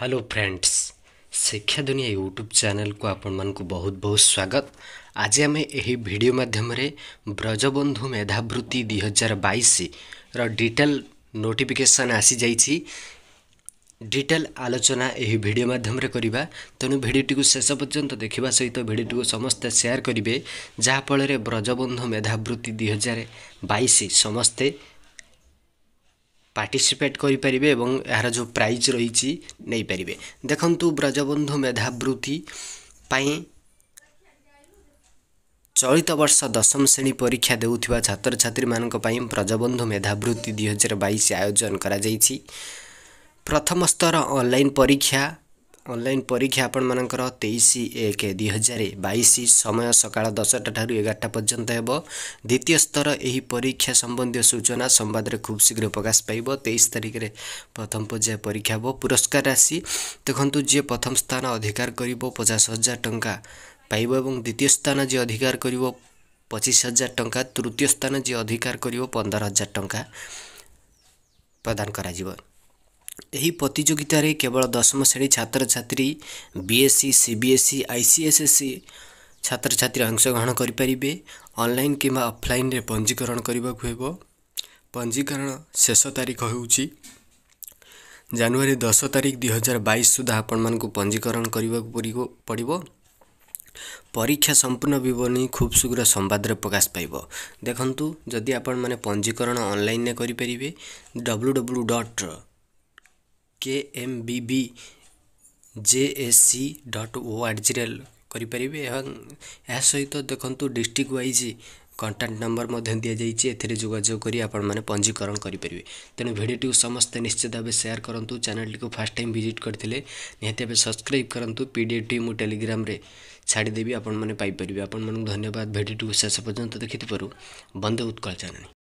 hello friends ଶିକ୍ଷା ଦୁନିଆ YouTube ଚ୍ୟାନେଲ୍କୁ ଆପଣମାନଙ୍କୁ ବହୁତ ବହୁତ ସ୍ୱାଗତ ଆଜି ଆମେ ଏହି ଭିଡ଼ିଓ ମାଧ୍ୟମରେ ବ୍ରଜବନ୍ଧୁ ମେଧାବୃତ୍ତି ଦୁଇହଜାର ବାଇଶର ଡିଟେଲ୍ ନୋଟିଫିକେସନ୍ ଆସିଯାଇଛି ଡିଟେଲ୍ ଆଲୋଚନା ଏହି ଭିଡ଼ିଓ ମାଧ୍ୟମରେ କରିବା ତେଣୁ ଭିଡ଼ିଓଟିକୁ ଶେଷ ପର୍ଯ୍ୟନ୍ତ ଦେଖିବା ସହିତ ଭିଡ଼ିଓଟିକୁ ସମସ୍ତେ ସେୟାର କରିବେ ଯାହାଫଳରେ ବ୍ରଜବନ୍ଧୁ ମେଧାବୃତ୍ତି ଦୁଇହଜାର ବାଇଶ ସମସ୍ତେ পার্টিসিপেট করিপারিবে এবং এর যে প্রাইজ রয়েছে নেইপারিবে দেখন্তু ব্রজবন্ধু মেধাবৃত্তি পাই চলিত বর্ষ দশম শ্রেণী পরীক্ষা দেউথিবা ছাত্রছাত্রী মানক পাই ব্রজবন্ধু মেধাবৃত্তি দুই হাজার বাইশ আয়োজন করা যাইছি প্রথম স্তর অনলাইন পরীক্ষা ଅନଲାଇନ୍ ପରୀକ୍ଷା ଆପଣମାନଙ୍କର ତେଇଶ ଏକ ଦୁଇ ହଜାର ବାଇଶ ସମୟ ସକାଳ ଦଶଟା ଠାରୁ ଏଗାରଟା ପର୍ଯ୍ୟନ୍ତ ହେବ ଦ୍ୱିତୀୟ ସ୍ତର ଏହି ପରୀକ୍ଷା ସମ୍ବନ୍ଧୀୟ ସୂଚନା ସମ୍ବାଦରେ ଖୁବ୍ ଶୀଘ୍ର ପ୍ରକାଶ ପାଇବ ତେଇଶ ତାରିଖରେ ପ୍ରଥମ ପର୍ଯ୍ୟାୟ ପରୀକ୍ଷା ହେବ ପୁରସ୍କାର ରାଶି ଦେଖନ୍ତୁ ଯିଏ ପ୍ରଥମ ସ୍ଥାନ ଅଧିକାର କରିବ ପଚାଶ ହଜାର ଟଙ୍କା ପାଇବ ଏବଂ ଦ୍ୱିତୀୟ ସ୍ଥାନ ଯିଏ ଅଧିକାର କରିବ ପଚିଶ ହଜାର ଟଙ୍କା ତୃତୀୟ ସ୍ଥାନ ଯିଏ ଅଧିକାର କରିବ ପନ୍ଦର ହଜାର ଟଙ୍କା ପ୍ରଦାନ କରାଯିବ ଏହି ପ୍ରତିଯୋଗିତାରେ କେବଳ ଦଶମ ଶ୍ରେଣୀ ଛାତ୍ରଛାତ୍ରୀ BSC C B S C I C S S C ଛାତ୍ରଛାତ୍ରୀ ଅଂଶଗ୍ରହଣ କରିପାରିବେ ଅନଲାଇନ୍ କିମ୍ବା ଅଫଲାଇନ୍ରେ ପଞ୍ଜୀକରଣ କରିବାକୁ ହେବ ପଞ୍ଜୀକରଣ ଶେଷ ତାରିଖ ହେଉଛି ଜାନୁଆରୀ ଦଶ ତାରିଖ ଦୁଇ ହଜାର ବାଇଶ ସୁଦ୍ଧା ଆପଣମାନଙ୍କୁ ପଞ୍ଜୀକରଣ କରିବାକୁ ପଡ଼ିବ ପଡ଼ିବ ପରୀକ୍ଷା ସମ୍ପୂର୍ଣ୍ଣ ବିବରଣୀ ଖୁବ୍ ଶୀଘ୍ର ସମ୍ବାଦରେ ପ୍ରକାଶ ପାଇବ ଦେଖନ୍ତୁ ଯଦି ଆପଣମାନେ ପଞ୍ଜୀକରଣ ଅନଲାଇନ୍ରେ କରିପାରିବେ ଡବ୍ଲ୍ୟୁ ଡବ୍ଲ୍ୟୁ ଡଟ୍ର K M B B J S C dot O R ଜିରେଲ୍ କରିପାରିବେ ଏବଂ ଏହା ସହିତ ଦେଖନ୍ତୁ ଡିଷ୍ଟ୍ରିକ୍ଟ ୱାଇଜ୍ କଣ୍ଟାକ୍ଟ ନମ୍ବର ମଧ୍ୟ ଦିଆଯାଇଛି ଏଥିରେ ଯୋଗାଯୋଗ କରି ଆପଣମାନେ ପଞ୍ଜୀକରଣ କରିପାରିବେ ତେଣୁ ଭିଡ଼ିଓଟିକୁ ସମସ୍ତେ ନିଶ୍ଚିତ ଭାବେ ସେୟାର କରନ୍ତୁ ଚ୍ୟାନେଲଟିକୁ ଫାର୍ଷ୍ଟ ଟାଇମ୍ ଭିଜିଟ୍ କରିଥିଲେ ନିହାତି ଭାବେ ସବସ୍କ୍ରାଇବ୍ କରନ୍ତୁ ପିଡ଼ିଏଫ୍ଟି ମୁଁ ଟେଲିଗ୍ରାମରେ ଛାଡ଼ିଦେବି ଆପଣମାନେ ପାଇପାରିବେ ଆପଣମାନଙ୍କୁ ଧନ୍ୟବାଦ ଭିଡ଼ିଓଟିକୁ ଶେଷ ପର୍ଯ୍ୟନ୍ତ ଦେଖିଥିବାରୁ ବନ୍ଦେ ଉତ୍କଳ ଚାରିଣୀ